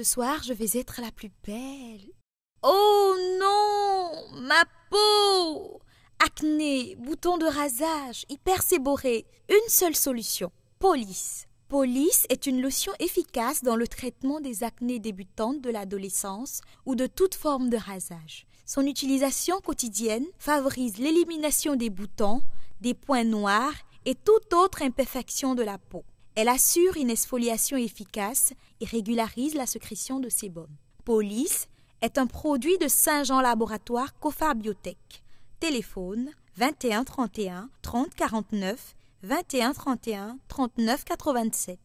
Ce soir, je vais être la plus belle. Oh non Ma peau Acné, boutons de rasage, séboré, Une seule solution Police. Police est une lotion efficace dans le traitement des acnés débutantes de l'adolescence ou de toute forme de rasage. Son utilisation quotidienne favorise l'élimination des boutons, des points noirs et toute autre imperfection de la peau. Elle assure une exfoliation efficace et régularise la sécrétion de sébum. Polis est un produit de Saint-Jean Laboratoire Cofar Biotech. Téléphone 21 31 30 49 21 31 39 87.